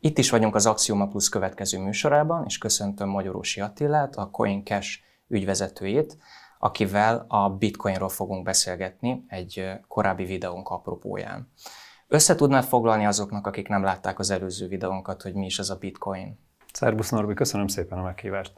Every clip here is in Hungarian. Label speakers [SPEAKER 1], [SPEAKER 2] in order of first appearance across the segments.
[SPEAKER 1] Itt is vagyunk az Axioma Plus következő műsorában, és köszöntöm Magyarósi Attilát, a CoinCash ügyvezetőjét, akivel a bitcoinról fogunk beszélgetni egy korábbi videónk apropóján. Össze tudnád foglalni azoknak, akik nem látták az előző videónkat, hogy mi is az a bitcoin? Szerbusz Norbi, köszönöm szépen a meghívást.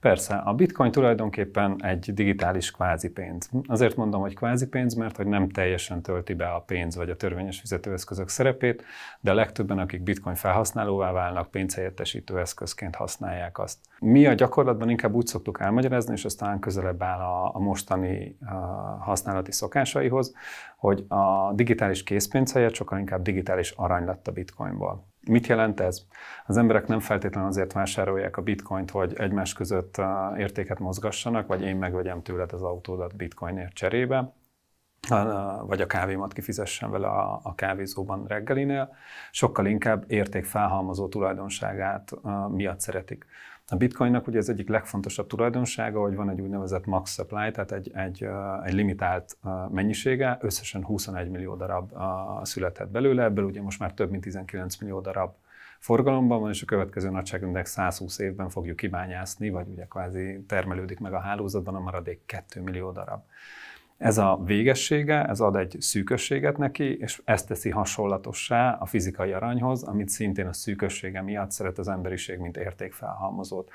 [SPEAKER 1] Persze, a bitcoin
[SPEAKER 2] tulajdonképpen egy digitális kvázi pénz. Azért mondom, hogy kvázi pénz, mert hogy nem teljesen tölti be a pénz vagy a törvényes fizetőeszközök szerepét, de a legtöbben, akik bitcoin felhasználóvá válnak, pénzhelyettesítő eszközként használják azt. Mi a gyakorlatban inkább úgy szoktuk elmagyarázni, és aztán közelebb áll a, a mostani a használati szokásaihoz, hogy a digitális készpénz helyett sokkal inkább digitális arany lett a bitcoinból. Mit jelent ez? Az emberek nem feltétlenül azért vásárolják a bitcoint, hogy egymás között uh, értéket mozgassanak, vagy én megvegyem tőled az autódat bitcoinért cserébe, uh, vagy a kávémat kifizessem vele a, a kávézóban reggelinél, sokkal inkább érték felhalmozó tulajdonságát uh, miatt szeretik. A bitcoinnak ugye az egyik legfontosabb tulajdonsága, hogy van egy úgynevezett max supply, tehát egy, egy, egy limitált mennyisége, összesen 21 millió darab születhet belőle, ebből ugye most már több mint 19 millió darab forgalomban van, és a következő nagyságrendek 120 évben fogjuk kibányászni, vagy ugye kvázi termelődik meg a hálózatban a maradék 2 millió darab. Ez a végessége, ez ad egy szűkösséget neki, és ezt teszi hasonlatossá a fizikai aranyhoz, amit szintén a szűkössége miatt szeret az emberiség, mint értékfelhalmozót.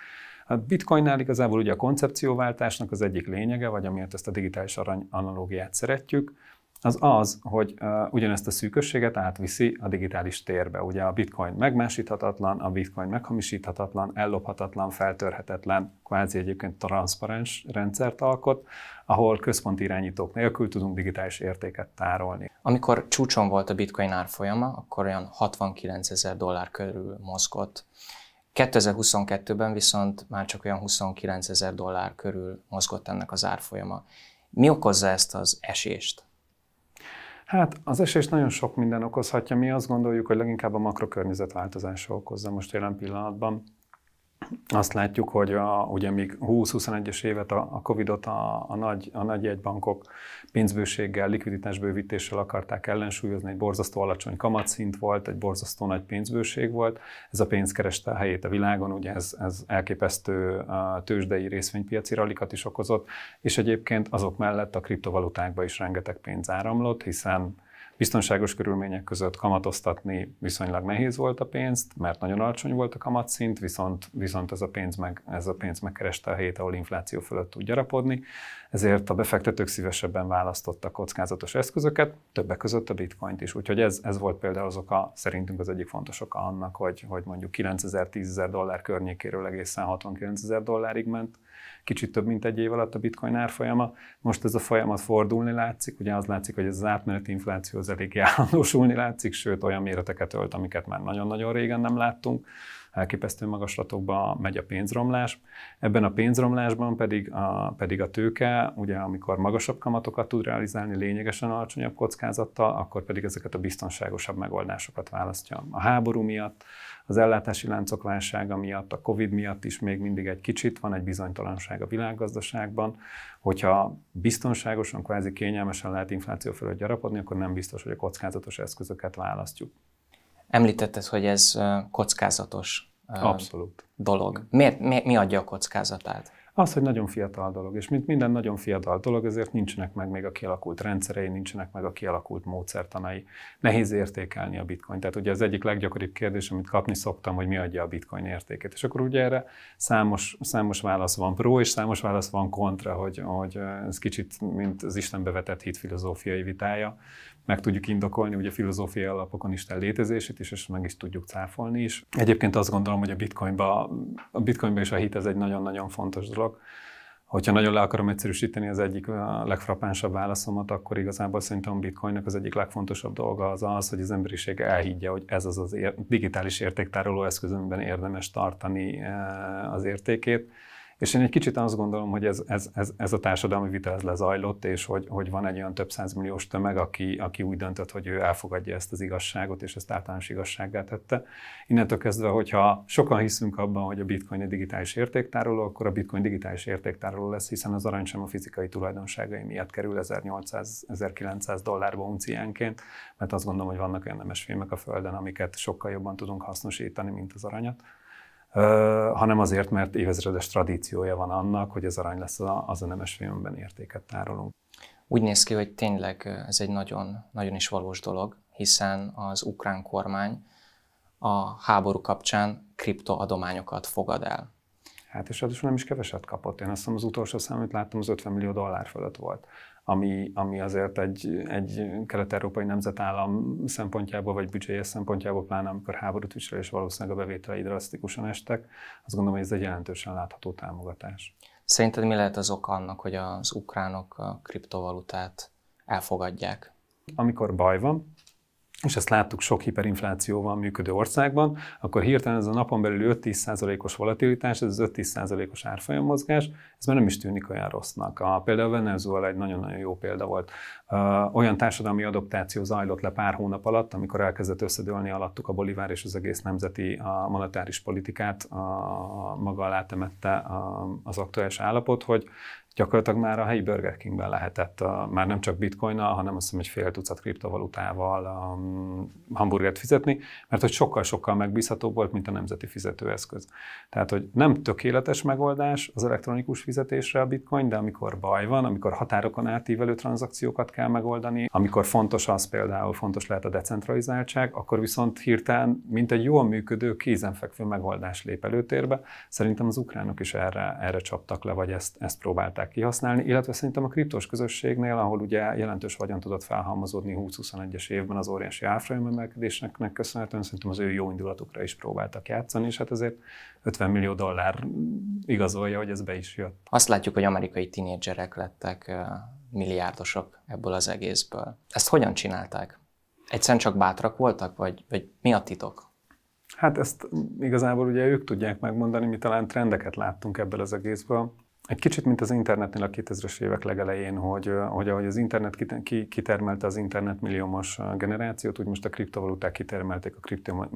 [SPEAKER 2] A bitcoinnál igazából ugye a koncepcióváltásnak az egyik lényege, vagy amiért ezt a digitális arany analógiát szeretjük, az az, hogy uh, ugyanezt a szűkösséget átviszi a digitális térbe. Ugye a bitcoin megmásíthatatlan, a bitcoin meghamisíthatatlan, ellophatatlan, feltörhetetlen, kvázi egyébként
[SPEAKER 1] transzparens rendszert alkot, ahol központi irányítók nélkül tudunk digitális értéket tárolni. Amikor csúcson volt a bitcoin árfolyama, akkor olyan 69 ezer dollár körül mozgott. 2022-ben viszont már csak olyan 29 ezer dollár körül mozgott ennek az árfolyama. Mi okozza ezt az esést?
[SPEAKER 2] Hát az esés nagyon sok minden okozhatja. Mi azt gondoljuk, hogy leginkább a makrokörnyezet változása okozza most jelen pillanatban azt látjuk, hogy a, ugye még 20-21-es évet a, a Covid-ot a, a, nagy, a nagy jegybankok pénzbőséggel, likviditásbővítéssel akarták ellensúlyozni, egy borzasztó alacsony kamatszint volt, egy borzasztó nagy pénzbőség volt, ez a pénz kereste a helyét a világon, ugye ez, ez elképesztő tőzsdei részvénypiaci ralikat is okozott, és egyébként azok mellett a kriptovalutákba is rengeteg pénz áramlott, hiszen Biztonságos körülmények között kamatoztatni viszonylag nehéz volt a pénzt, mert nagyon alacsony volt a kamatszint, viszont, viszont ez, a pénz meg, ez a pénz megkereste a helyét, ahol infláció fölött tud gyarapodni ezért a befektetők szívesebben választottak kockázatos eszközöket, többek között a bitcoint is. Úgyhogy ez, ez volt például az oka, szerintünk az egyik fontos oka annak, hogy, hogy mondjuk 9000-10000 dollár környékéről egészen 69000 dollárig ment, kicsit több mint egy év alatt a bitcoin árfolyama. Most ez a folyamat fordulni látszik, ugye az látszik, hogy ez az átmeneti infláció az eléggé állandósulni látszik, sőt olyan méreteket ölt, amiket már nagyon-nagyon régen nem láttunk elképesztő magaslatokba megy a pénzromlás. Ebben a pénzromlásban pedig a, pedig a tőke, ugye amikor magasabb kamatokat tud realizálni lényegesen alacsonyabb kockázattal, akkor pedig ezeket a biztonságosabb megoldásokat választja. A háború miatt, az ellátási láncok válsága miatt, a Covid miatt is még mindig egy kicsit van egy bizonytalanság a világgazdaságban. Hogyha biztonságosan, kvázi kényelmesen lehet infláció fölött gyarapodni,
[SPEAKER 1] akkor nem biztos, hogy a kockázatos eszközöket választjuk. Említetted, hogy ez kockázatos Abszolút. dolog. Miért, mi, mi adja a kockázatát?
[SPEAKER 2] Az, hogy nagyon fiatal dolog, és mint minden nagyon fiatal dolog, ezért nincsenek meg még a kialakult rendszerei, nincsenek meg a kialakult módszertanai. Nehéz értékelni a bitcoin. Tehát ugye az egyik leggyakoribb kérdés, amit kapni szoktam, hogy mi adja a bitcoin értékét. És akkor ugye erre számos, számos válasz van pro, és számos válasz van kontra, hogy, hogy ez kicsit mint az Istenbe vetett hit filozófiai vitája, meg tudjuk indokolni ugye filozófiai alapokon Isten létezését is, és meg is tudjuk cáfolni is. Egyébként azt gondolom, hogy a bitcoinba, a bitcoinba is a hit ez egy nagyon-nagyon fontos dolog. Hogyha nagyon le akarom egyszerűsíteni az egyik legfrappánsabb válaszomat, akkor igazából szerintem a bitcoinnak az egyik legfontosabb dolga az az, hogy az emberiség elhiggye, hogy ez az az ér- digitális értéktároló eszközünkben érdemes tartani az értékét és én egy kicsit azt gondolom, hogy ez, ez, ez, ez a társadalmi vita ez lezajlott, és hogy, hogy van egy olyan több százmilliós tömeg, aki, aki úgy döntött, hogy ő elfogadja ezt az igazságot, és ezt általános igazsággá tette. Innentől kezdve, hogyha sokan hiszünk abban, hogy a bitcoin egy digitális értéktároló, akkor a bitcoin digitális értéktároló lesz, hiszen az arany sem a fizikai tulajdonságai miatt kerül 1800-1900 dollárba unciánként, mert azt gondolom, hogy vannak olyan nemes fémek a Földön, amiket sokkal jobban tudunk hasznosítani, mint az aranyat hanem azért, mert évezredes tradíciója van annak, hogy az
[SPEAKER 1] arany lesz az a nemes filmben értéket tárolunk. Úgy néz ki, hogy tényleg ez egy nagyon, nagyon is valós dolog, hiszen az ukrán kormány a háború kapcsán kriptoadományokat fogad el. Hát és ráadásul
[SPEAKER 2] nem is keveset kapott. Én azt hiszem az utolsó számot láttam, az 50 millió dollár fölött volt ami, ami azért egy, egy kelet-európai nemzetállam szempontjából, vagy büdzséje szempontjából, pláne amikor háborút visel, és valószínűleg
[SPEAKER 1] a bevételei drasztikusan estek, azt gondolom, hogy ez egy jelentősen látható támogatás. Szerinted mi lehet az oka annak, hogy az ukránok a kriptovalutát elfogadják?
[SPEAKER 2] Amikor baj van, és ezt láttuk sok hiperinflációval működő országban, akkor hirtelen ez a napon belül 5-10%-os volatilitás, ez az 5-10%-os árfolyammozgás, ez már nem is tűnik olyan rossznak. A, például Venezuela egy nagyon-nagyon jó példa volt. olyan társadalmi adaptáció zajlott le pár hónap alatt, amikor elkezdett összedőlni alattuk a bolivár és az egész nemzeti a monetáris politikát, a, maga alá temette az aktuális állapot, hogy gyakorlatilag már a helyi Burger Kingben lehetett a, már nem csak bitcoinnal, hanem azt hiszem egy fél tucat kriptovalutával a um, hamburgert fizetni, mert hogy sokkal-sokkal megbízhatóbb volt, mint a nemzeti fizetőeszköz. Tehát, hogy nem tökéletes megoldás az elektronikus fizetésre a bitcoin, de amikor baj van, amikor határokon átívelő tranzakciókat kell megoldani, amikor fontos az például, fontos lehet a decentralizáltság, akkor viszont hirtelen, mint egy jól működő, kézenfekvő megoldás lép előtérbe. Szerintem az ukránok is erre, erre csaptak le, vagy ezt, ezt próbálták tudták kihasználni, illetve szerintem a kriptos közösségnél, ahol ugye jelentős vagyon tudott felhalmozódni 20-21-es évben az óriási árfolyam emelkedésnek köszönhetően, szerintem az ő jó indulatukra is próbáltak
[SPEAKER 1] játszani, és hát ezért 50 millió dollár igazolja, hogy ez be is jött. Azt látjuk, hogy amerikai tinédzserek lettek milliárdosok ebből az egészből. Ezt hogyan csinálták? Egyszerűen csak bátrak voltak, vagy, vagy mi a titok? Hát ezt
[SPEAKER 2] igazából ugye ők tudják megmondani, mi talán trendeket láttunk ebből az egészből. Egy kicsit, mint az internetnél a 2000-es évek legelején, hogy, hogy ahogy az internet kitermelte az internet milliómos generációt, úgy most a kriptovaluták kitermelték a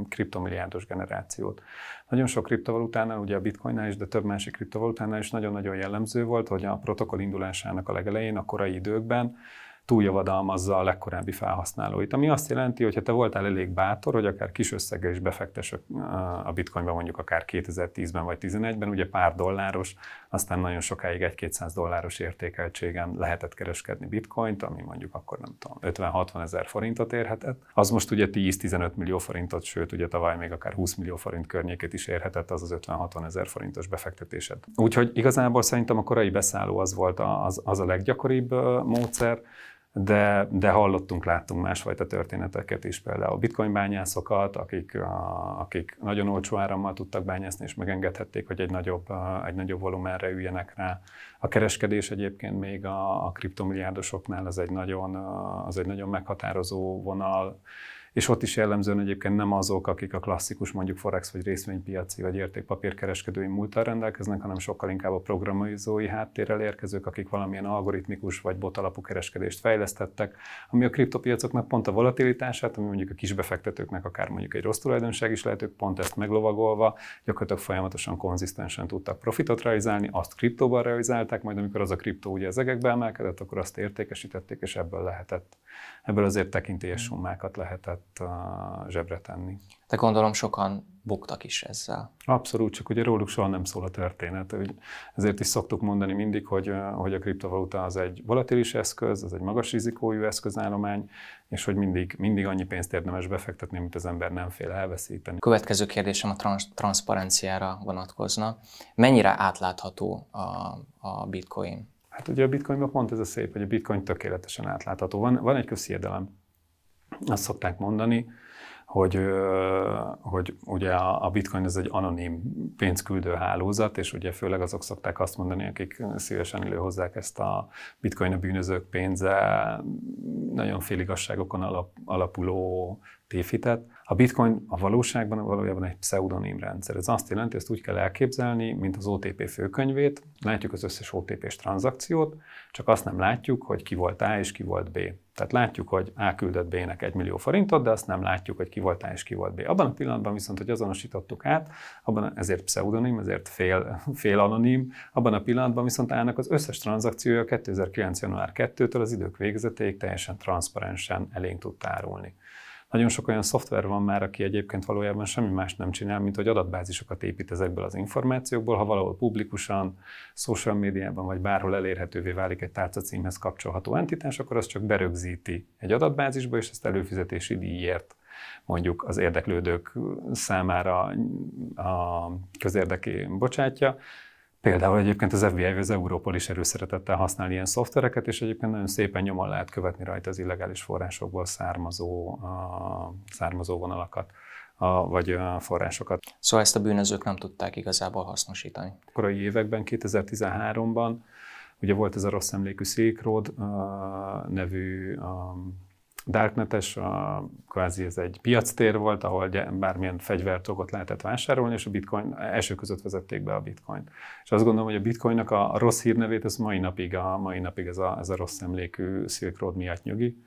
[SPEAKER 2] kriptomilliárdos generációt. Nagyon sok kriptovalutánál, ugye a bitcoinnál is, de több másik kriptovalutánál is nagyon-nagyon jellemző volt, hogy a protokoll indulásának a legelején, a korai időkben túljavadalmazza a legkorábbi felhasználóit. Ami azt jelenti, hogy ha te voltál elég bátor, hogy akár kis összeggel is befektes a bitcoinba mondjuk akár 2010-ben vagy 2011-ben, ugye pár dolláros, aztán nagyon sokáig 1-200 dolláros értékeltségen lehetett kereskedni bitcoint, ami mondjuk akkor nem tudom, 50-60 ezer forintot érhetett. Az most ugye 10-15 millió forintot, sőt ugye tavaly még akár 20 millió forint környékét is érhetett az az 50-60 ezer forintos befektetésed. Úgyhogy igazából szerintem a korai beszálló az volt az, az a leggyakoribb módszer, de, de hallottunk, láttunk másfajta történeteket is, például bitcoin bányászokat, akik, a, akik nagyon olcsó árammal tudtak bányászni, és megengedhették, hogy egy nagyobb, egy nagyobb volumenre üljenek rá. A kereskedés egyébként még a, a kriptomilliárdosoknál az egy, nagyon, az egy nagyon meghatározó vonal, és ott is jellemzően egyébként nem azok, akik a klasszikus mondjuk forex vagy részvénypiaci vagy értékpapírkereskedői múltal rendelkeznek, hanem sokkal inkább a programozói háttérrel érkezők, akik valamilyen algoritmikus vagy botalapú kereskedést fejlesztettek, ami a kriptopiacoknak pont a volatilitását, ami mondjuk a kisbefektetőknek akár mondjuk egy rossz tulajdonság is lehet, ők pont ezt meglovagolva gyakorlatilag folyamatosan konzisztensen tudtak profitot realizálni, azt kriptóban realizálták, majd amikor az a kriptó ugye az egekbe emelkedett, akkor azt értékesítették, és ebből lehetett ebből azért tekintélyes summákat lehetett uh, zsebre tenni. De gondolom sokan buktak is ezzel. Abszolút, csak ugye róluk soha nem szól a történet. Ezért is szoktuk mondani mindig, hogy, uh, hogy a kriptovaluta az egy volatilis eszköz, az egy magas rizikójú eszközállomány,
[SPEAKER 1] és hogy mindig, mindig annyi pénzt érdemes befektetni, amit az ember nem fél elveszíteni. Következő kérdésem a trans- transzparenciára vonatkozna. Mennyire átlátható a, a bitcoin?
[SPEAKER 2] Hát ugye a bitcoinban pont ez a szép, hogy a bitcoin tökéletesen átlátható. Van, van egy közhiedelem, azt szokták mondani, hogy, hogy ugye a bitcoin ez egy anonim pénzküldő hálózat, és ugye főleg azok szokták azt mondani, akik szívesen előhozzák ezt a bitcoin a bűnözők pénze, nagyon féligasságokon alap, alapuló tévhitet, a bitcoin a valóságban valójában egy pseudonim rendszer. Ez azt jelenti, ezt úgy kell elképzelni, mint az OTP főkönyvét, látjuk az összes OTP-s tranzakciót, csak azt nem látjuk, hogy ki volt A és ki volt B. Tehát látjuk, hogy A küldött B-nek 1 millió forintot, de azt nem látjuk, hogy ki volt A és ki volt B. Abban a pillanatban viszont, hogy azonosítottuk át, abban ezért pseudonim, ezért fél, fél anonim, abban a pillanatban viszont állnak az összes tranzakciója 2009. január 2-től az idők végzetéig teljesen transzparensen elénk tud tárulni. Nagyon sok olyan szoftver van már, aki egyébként valójában semmi más nem csinál, mint hogy adatbázisokat épít ezekből az információkból, ha valahol publikusan, social médiában vagy bárhol elérhetővé válik egy tárcacímhez kapcsolható entitás, akkor az csak berögzíti egy adatbázisba, és ezt előfizetési díjért mondjuk az érdeklődők számára a közérdeké bocsátja. Például egyébként az FBI vagy az Európol is erőszeretettel használ ilyen szoftvereket, és egyébként nagyon szépen nyomon lehet követni rajta az illegális forrásokból származó, a, származó vonalakat a, vagy a forrásokat. Szóval ezt a bűnözők nem tudták igazából hasznosítani. Korai években, 2013-ban ugye volt ez a rossz emlékű Silk Road nevű darknetes, a, kvázi ez egy piactér volt, ahol bármilyen fegyvertokat lehetett vásárolni, és a bitcoin első között vezették be a bitcoin. És azt gondolom, hogy a bitcoinnak a, a rossz hírnevét, ez mai napig, a mai napig ez a, ez a rossz emlékű Silk Road miatt nyugi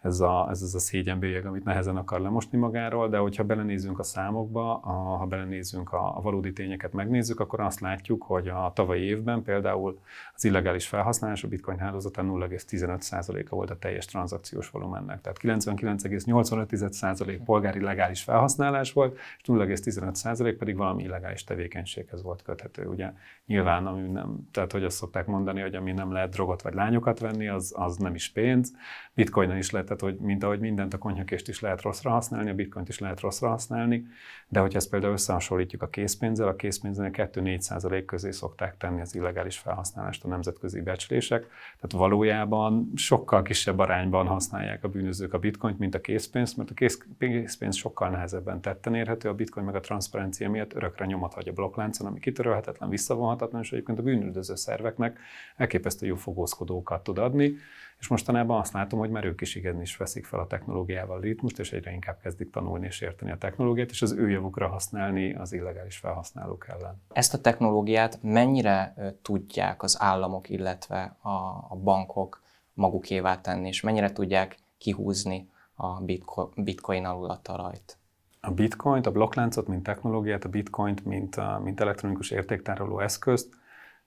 [SPEAKER 2] ez, a, ez az a szégyenbélyeg, amit nehezen akar lemosni magáról, de hogyha belenézünk a számokba, a, ha belenézünk a, a valódi tényeket, megnézzük, akkor azt látjuk, hogy a tavalyi évben például az illegális felhasználás a bitcoin hálózatán 0,15%-a volt a teljes tranzakciós volumennek. Tehát 99,85% polgári legális felhasználás volt, és 0,15% pedig valami illegális tevékenységhez volt köthető. Ugye nyilván, ami nem, tehát hogy azt szokták mondani, hogy ami nem lehet drogot vagy lányokat venni, az, az nem is pénz. Bitcoinon is lehet tehát hogy mint ahogy mindent a konyhakést is lehet rosszra használni, a bitcoint is lehet rosszra használni, de hogyha ezt például összehasonlítjuk a készpénzzel, a készpénznél 2-4 százalék közé szokták tenni az illegális felhasználást a nemzetközi becslések, tehát valójában sokkal kisebb arányban használják a bűnözők a bitcoint, mint a készpénzt, mert a készpénz sokkal nehezebben tetten érhető, a bitcoin meg a transzparencia miatt örökre nyomat hagy a blokkláncon, ami kitörölhetetlen, visszavonhatatlan, és egyébként a bűnüldöző szerveknek elképesztő jó fogózkodókat tud adni. És mostanában azt látom, hogy már ők is igenis veszik fel a technológiával a ritmust, és egyre inkább kezdik tanulni és érteni a technológiát, és az ő javukra használni az illegális felhasználók ellen.
[SPEAKER 1] Ezt a technológiát mennyire tudják az államok, illetve a, a bankok magukévá tenni, és mennyire tudják kihúzni a bitco- bitcoin alul a talajt?
[SPEAKER 2] A bitcoint, a blokkláncot, mint technológiát, a bitcoint, mint, a, mint elektronikus értéktároló eszközt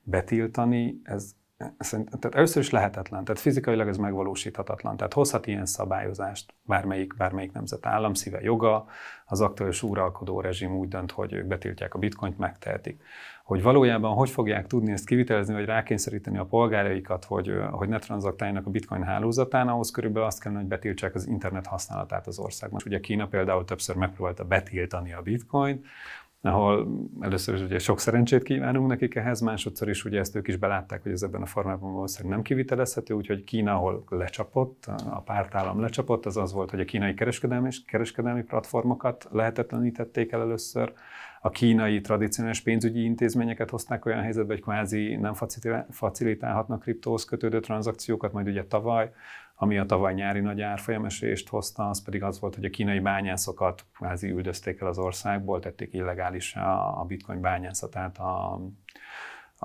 [SPEAKER 2] betiltani, ez tehát először is lehetetlen, tehát fizikailag ez megvalósíthatatlan. Tehát hozhat ilyen szabályozást bármelyik, bármelyik nemzetállam, szíve joga, az aktuális uralkodó rezsim úgy dönt, hogy ők betiltják a bitcoint, megtehetik. Hogy valójában hogy fogják tudni ezt kivitelezni, vagy rákényszeríteni a polgáraikat, hogy, hogy ne tranzaktáljanak a bitcoin hálózatán, ahhoz körülbelül azt kellene, hogy betiltsák az internet használatát az országban. Ugye Kína például többször megpróbálta betiltani a bitcoint, ahol először is ugye sok szerencsét kívánunk nekik ehhez, másodszor is ugye ezt ők is belátták, hogy ez ebben a formában valószínűleg nem kivitelezhető, úgyhogy Kína, ahol lecsapott, a pártállam lecsapott, az az volt, hogy a kínai kereskedelmi, kereskedelmi platformokat lehetetlenítették el először, a kínai tradicionális pénzügyi intézményeket hozták olyan helyzetbe, hogy kvázi nem facilitálhatnak kriptóhoz kötődő tranzakciókat, majd ugye tavaly, ami a tavaly nyári nagy árfolyamesést hozta, az pedig az volt, hogy a kínai bányászokat kvázi üldözték el az országból, tették illegális a bitcoin bányászatát a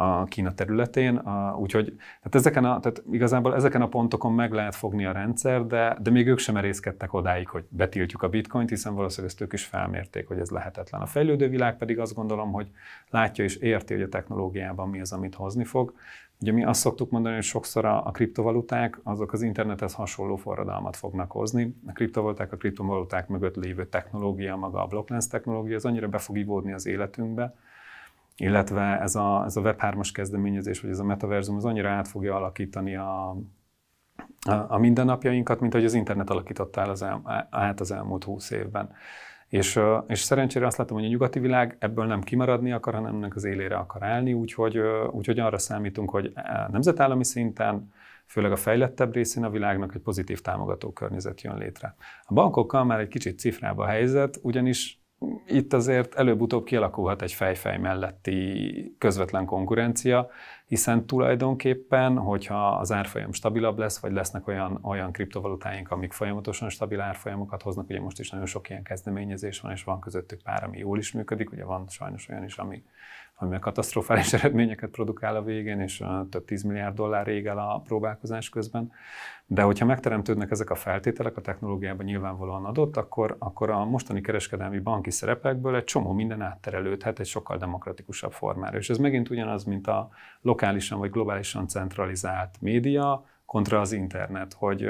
[SPEAKER 2] a Kína területén. A, úgyhogy tehát ezeken a, tehát igazából ezeken a pontokon meg lehet fogni a rendszer, de, de még ők sem erészkedtek odáig, hogy betiltjuk a bitcoint, hiszen valószínűleg ezt ők is felmérték, hogy ez lehetetlen. A fejlődő világ pedig azt gondolom, hogy látja és érti, hogy a technológiában mi az, amit hozni fog. Ugye mi azt szoktuk mondani, hogy sokszor a, a kriptovaluták azok az internethez hasonló forradalmat fognak hozni. A kriptovaluták, a kriptovaluták mögött lévő technológia, maga a blokklánc technológia, az annyira be fog ivódni az életünkbe, illetve ez a, ez a Web3-as kezdeményezés, vagy ez a metaverzum, az annyira át fogja alakítani a, a, a mindennapjainkat, mint hogy az internet alakította el az el, át az elmúlt húsz évben. És, és szerencsére azt látom, hogy a nyugati világ ebből nem kimaradni akar, hanem ennek az élére akar állni, úgyhogy, úgyhogy arra számítunk, hogy e, nemzetállami szinten, főleg a fejlettebb részén a világnak egy pozitív támogató környezet jön létre. A bankokkal már egy kicsit cifrába a helyzet, ugyanis itt azért előbb-utóbb kialakulhat egy fejfej melletti közvetlen konkurencia, hiszen tulajdonképpen, hogyha az árfolyam stabilabb lesz, vagy lesznek olyan, olyan kriptovalutáink, amik folyamatosan stabil árfolyamokat hoznak, ugye most is nagyon sok ilyen kezdeményezés van, és van közöttük pár, ami jól is működik, ugye van sajnos olyan is, ami, ami katasztrofális eredményeket produkál a végén, és több 10 milliárd dollár ég el a próbálkozás közben. De hogyha megteremtődnek ezek a feltételek, a technológiában nyilvánvalóan adott, akkor, akkor a mostani kereskedelmi banki szerepekből egy csomó minden átterelődhet egy sokkal demokratikusabb formára. És ez megint ugyanaz, mint a lokálisan vagy globálisan centralizált média kontra az internet, hogy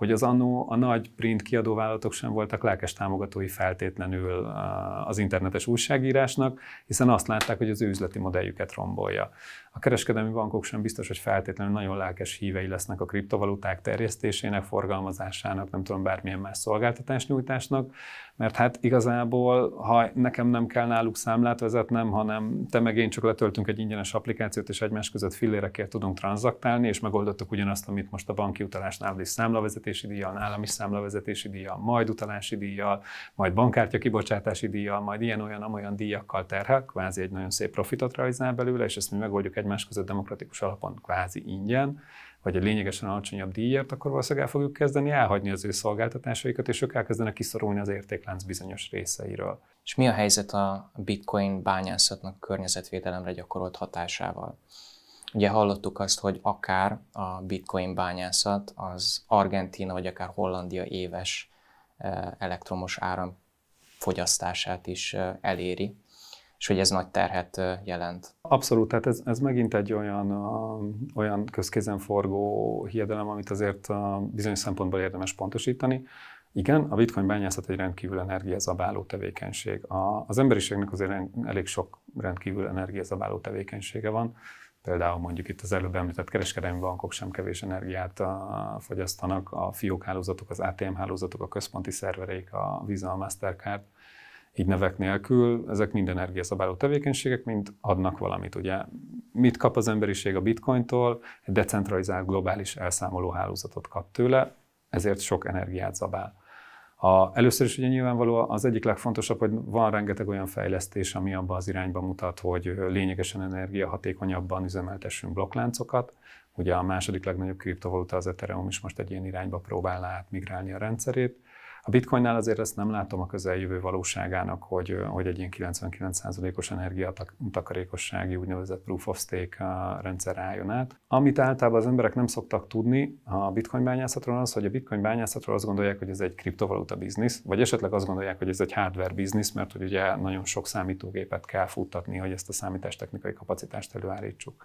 [SPEAKER 2] hogy az annó a nagy print kiadóvállalatok sem voltak lelkes támogatói feltétlenül uh, az internetes újságírásnak, hiszen azt látták, hogy az ő üzleti modelljüket rombolja. A kereskedelmi bankok sem biztos, hogy feltétlenül nagyon lelkes hívei lesznek a kriptovaluták terjesztésének, forgalmazásának, nem tudom, bármilyen más szolgáltatás nyújtásnak, mert hát igazából, ha nekem nem kell náluk számlát vezetnem, hanem te meg én csak letöltünk egy ingyenes applikációt, és egymás között fillérekért tudunk tranzaktálni, és megoldottuk ugyanazt, amit most a banki utalásnál is számlavezetés vezetési díjjal, állami számlavezetési díjjal, majd utalási díjjal, majd bankkártya kibocsátási díjjal, majd ilyen-olyan amolyan díjakkal terhel, kvázi egy nagyon szép profitot realizál belőle, és ezt mi megoldjuk egymás között demokratikus alapon kvázi ingyen, vagy egy lényegesen alacsonyabb díjért, akkor valószínűleg el fogjuk kezdeni elhagyni az ő
[SPEAKER 1] szolgáltatásaikat, és ők elkezdenek kiszorulni az értéklánc bizonyos részeiről. És mi a helyzet a bitcoin bányászatnak környezetvédelemre gyakorolt hatásával? Ugye hallottuk azt, hogy akár a bitcoin bányászat az Argentina vagy akár Hollandia éves elektromos áram fogyasztását is eléri, és hogy ez nagy terhet jelent.
[SPEAKER 2] Abszolút, tehát ez, ez megint egy olyan, olyan közkézen forgó hiedelem, amit azért bizonyos szempontból érdemes pontosítani. Igen, a bitcoin bányászat egy rendkívül energiazabáló tevékenység. A, az emberiségnek azért elég sok rendkívül energiazabáló tevékenysége van. Például mondjuk itt az előbb említett kereskedelmi bankok sem kevés energiát a fogyasztanak, a fiók hálózatok, az ATM hálózatok, a központi szervereik, a Visa, a Mastercard, így nevek nélkül, ezek mind energiaszabáló tevékenységek, mind adnak valamit. Ugye mit kap az emberiség a bitcointól? Egy decentralizált globális elszámoló hálózatot kap tőle, ezért sok energiát zabál. A, először is ugye nyilvánvaló az egyik legfontosabb, hogy van rengeteg olyan fejlesztés, ami abba az irányba mutat, hogy lényegesen energiahatékonyabban üzemeltessünk blokkláncokat. Ugye a második legnagyobb kriptovaluta az Ethereum is most egy ilyen irányba próbál átmigrálni a rendszerét a bitcoinnál azért ezt nem látom a közeljövő valóságának, hogy, hogy egy ilyen 99%-os energiatakarékossági úgynevezett proof of stake rendszer álljon át. Amit általában az emberek nem szoktak tudni a bitcoin bányászatról az, hogy a bitcoin bányászatról azt gondolják, hogy ez egy kriptovaluta biznisz, vagy esetleg azt gondolják, hogy ez egy hardware biznisz, mert hogy ugye nagyon sok számítógépet kell futtatni, hogy ezt a számítástechnikai kapacitást előállítsuk.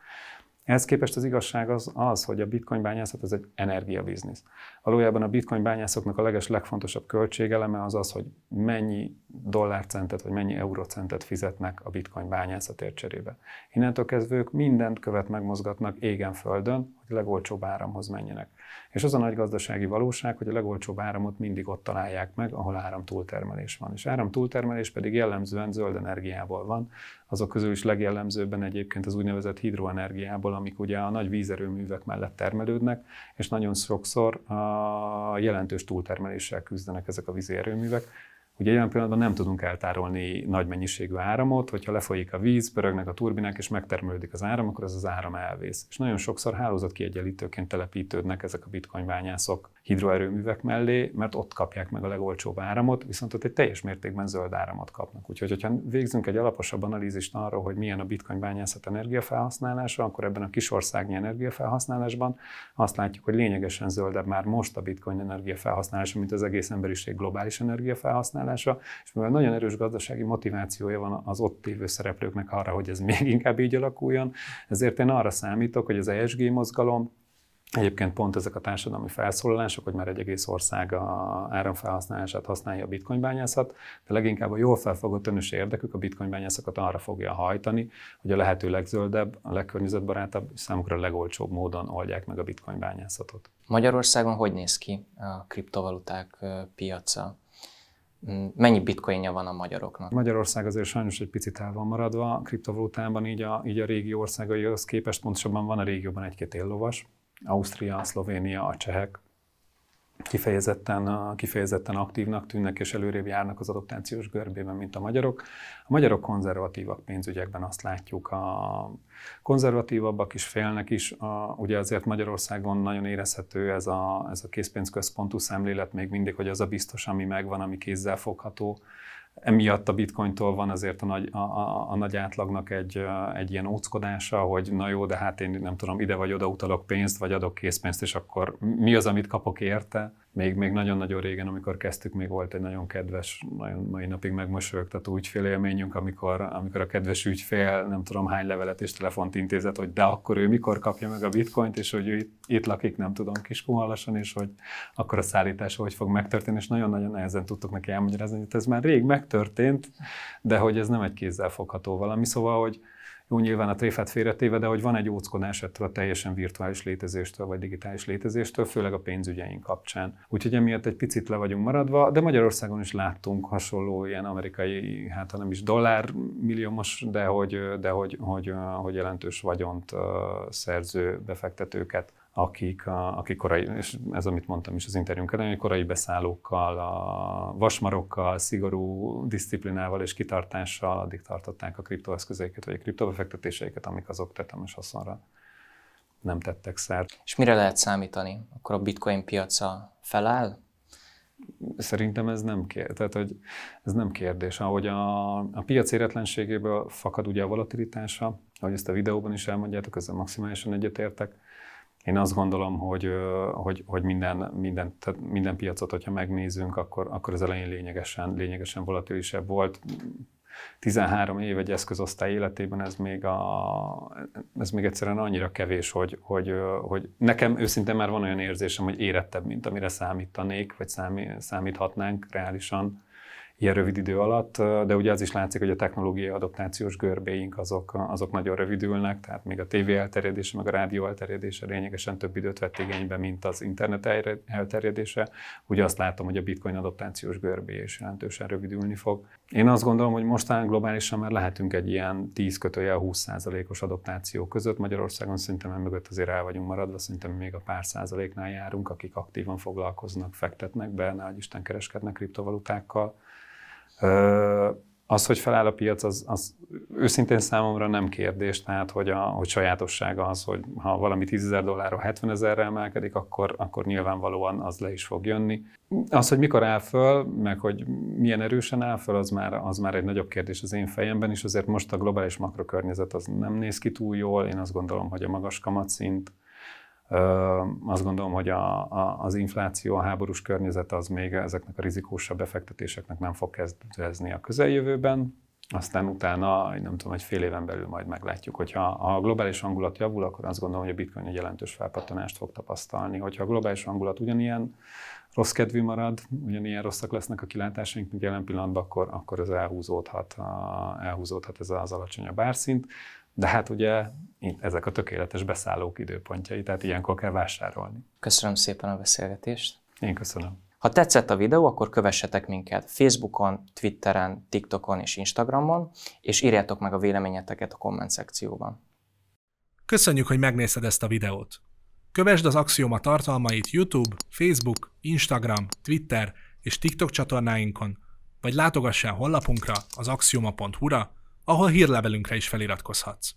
[SPEAKER 2] Ehhez képest az igazság az, az hogy a bitcoin bányászat ez egy energiabiznisz. Valójában a bitcoin bányászoknak a leges legfontosabb költségeleme az az, hogy mennyi dollárcentet vagy mennyi eurocentet fizetnek a bitcoin bányászatért cserébe. Innentől kezdve ők mindent követ megmozgatnak égen földön, hogy legolcsóbb áramhoz menjenek. És az a nagy gazdasági valóság, hogy a legolcsóbb áramot mindig ott találják meg, ahol áram túltermelés van. És áram túltermelés pedig jellemzően zöld energiából van, azok közül is legjellemzőbben egyébként az úgynevezett hidroenergiából, amik ugye a nagy vízerőművek mellett termelődnek, és nagyon sokszor a jelentős túltermeléssel küzdenek ezek a vízerőművek Ugye olyan pillanatban nem tudunk eltárolni nagy mennyiségű áramot, hogyha lefolyik a víz, pörögnek a turbinák és megtermelődik az áram, akkor ez az áram elvész. És nagyon sokszor hálózat kiegyenlítőként telepítődnek ezek a bitcoin bányászok hidroerőművek mellé, mert ott kapják meg a legolcsóbb áramot, viszont ott egy teljes mértékben zöld áramot kapnak. Úgyhogy, hogyha végzünk egy alaposabb analízist arról, hogy milyen a bitcoin bányászat energiafelhasználása, akkor ebben a kisországnyi energiafelhasználásban azt látjuk, hogy lényegesen zöldebb már most a bitcoin energiafelhasználása, mint az egész emberiség globális energiafelhasználása, és mivel nagyon erős gazdasági motivációja van az ott lévő szereplőknek arra, hogy ez még inkább így alakuljon, ezért én arra számítok, hogy az ESG mozgalom Egyébként pont ezek a társadalmi felszólalások, hogy már egy egész ország a áramfelhasználását használja a bitcoinbányászat, de leginkább a jól felfogott önös érdekük a bitcoinbányászokat arra fogja hajtani, hogy a lehető legzöldebb, a legkörnyezetbarátabb és számukra a
[SPEAKER 1] legolcsóbb módon oldják meg a
[SPEAKER 2] bitcoinbányászatot.
[SPEAKER 1] Magyarországon hogy néz ki a kriptovaluták piaca? Mm, mennyi bitcoinja van a magyaroknak?
[SPEAKER 2] Magyarország azért sajnos egy picit el van maradva. A kriptovalutában így a, így a régi országaihoz képest, pontosabban van a régióban egy-két éllovas, Ausztria, Szlovénia, a csehek kifejezetten, kifejezetten aktívnak tűnnek és előrébb járnak az adoptációs görbében, mint a magyarok. A magyarok konzervatívak pénzügyekben azt látjuk, a konzervatívabbak is félnek is, a, ugye azért Magyarországon nagyon érezhető ez a, ez a készpénzközpontú szemlélet még mindig, hogy az a biztos, ami megvan, ami kézzel fogható, emiatt a bitcointól van azért a nagy, a, a, a nagy átlagnak egy, egy ilyen óckodása, hogy na jó, de hát én nem tudom, ide vagy oda utalok pénzt, vagy adok készpénzt, és akkor mi az, amit kapok érte? még, még nagyon-nagyon régen, amikor kezdtük, még volt egy nagyon kedves, nagyon mai napig megmosolyogtató élményünk, amikor, amikor a kedves ügyfél nem tudom hány levelet és telefont intézett, hogy de akkor ő mikor kapja meg a bitcoint, és hogy ő itt, itt lakik, nem tudom, Kiskunhalason, és hogy akkor a szállítása hogy fog megtörténni, és nagyon-nagyon nehezen tudtuk neki elmagyarázni, hogy ez már rég megtörtént, de hogy ez nem egy kézzel fogható valami, szóval, hogy, jó, nyilván a tréfát félretéve, de hogy van egy óckodás ettől a teljesen virtuális létezéstől, vagy digitális létezéstől, főleg a pénzügyeink kapcsán. Úgyhogy emiatt egy picit le vagyunk maradva, de Magyarországon is láttunk hasonló ilyen amerikai, hát ha nem is dollár milliómos, de hogy, de hogy, hogy, hogy jelentős vagyont szerző befektetőket akik, a, akik korai, és ez amit mondtam is az interjúnk elején, hogy korai beszállókkal, a vasmarokkal, szigorú disziplinával és kitartással addig tartották a kriptoeszközeiket, vagy a kriptobefektetéseiket, amik azok tetemes haszonra nem tettek szert. És
[SPEAKER 1] mire lehet számítani?
[SPEAKER 2] Akkor a bitcoin
[SPEAKER 1] piaca feláll?
[SPEAKER 2] Szerintem ez nem, kérdés. tehát, hogy ez nem kérdés. Ahogy a, a piac éretlenségéből fakad ugye a volatilitása, ahogy ezt a videóban is elmondjátok, ezzel maximálisan egyetértek, én azt gondolom, hogy, hogy, hogy minden, minden, tehát minden piacot, hogyha megnézünk, akkor, akkor az elején lényegesen, lényegesen volatilisebb volt. 13 év egy eszközosztály életében ez még, a, ez még egyszerűen annyira kevés, hogy, hogy, hogy nekem őszintén már van olyan érzésem, hogy érettebb, mint amire számítanék, vagy számí, számíthatnánk reálisan ilyen rövid idő alatt, de ugye az is látszik, hogy a technológiai adaptációs görbéink azok, azok nagyon rövidülnek, tehát még a TV elterjedése, meg a rádió elterjedése lényegesen több időt vett igénybe, mint az internet elterjedése. Ugye azt látom, hogy a bitcoin adaptációs görbé is jelentősen rövidülni fog. Én azt gondolom, hogy mostán globálisan már lehetünk egy ilyen 10 kötője 20%-os adaptáció között. Magyarországon szerintem e mögött azért el vagyunk maradva, szerintem még a pár százaléknál járunk, akik aktívan foglalkoznak, fektetnek be, nehogy Isten kereskednek kriptovalutákkal. Az, hogy feláll a piac, az, az őszintén számomra nem kérdés, tehát hogy a hogy sajátossága az, hogy ha valami 10 ezer dollárról 70 ezerre emelkedik, akkor, akkor nyilvánvalóan az le is fog jönni. Az, hogy mikor áll föl, meg hogy milyen erősen áll föl, az már, az már egy nagyobb kérdés az én fejemben, is azért most a globális makrokörnyezet az nem néz ki túl jól, én azt gondolom, hogy a magas kamatszint, azt gondolom, hogy a, a, az infláció, a háborús környezet az még ezeknek a rizikósabb befektetéseknek nem fog kezdődni a közeljövőben. Aztán utána, nem tudom, egy fél éven belül majd meglátjuk. Hogyha a globális hangulat javul, akkor azt gondolom, hogy a bitcoin egy jelentős felpattanást fog tapasztalni. Hogyha a globális hangulat ugyanilyen rossz kedvű marad, ugyanilyen rosszak lesznek a kilátásaink, mint jelen pillanatban, akkor, akkor ez elhúzódhat, elhúzódhat ez az alacsonyabb árszint. De hát ugye itt ezek a tökéletes beszállók
[SPEAKER 1] időpontjai, tehát ilyenkor kell vásárolni. Köszönöm szépen a beszélgetést. Én köszönöm. Ha tetszett a videó, akkor kövessetek minket Facebookon, Twitteren, TikTokon és Instagramon, és írjátok meg a véleményeteket a komment szekcióban.
[SPEAKER 2] Köszönjük, hogy megnézted ezt a videót. Kövesd az Axioma tartalmait YouTube, Facebook, Instagram, Twitter és TikTok csatornáinkon, vagy látogass el honlapunkra az axioma.hu-ra,
[SPEAKER 1] ahol hírlevelünkre is feliratkozhatsz.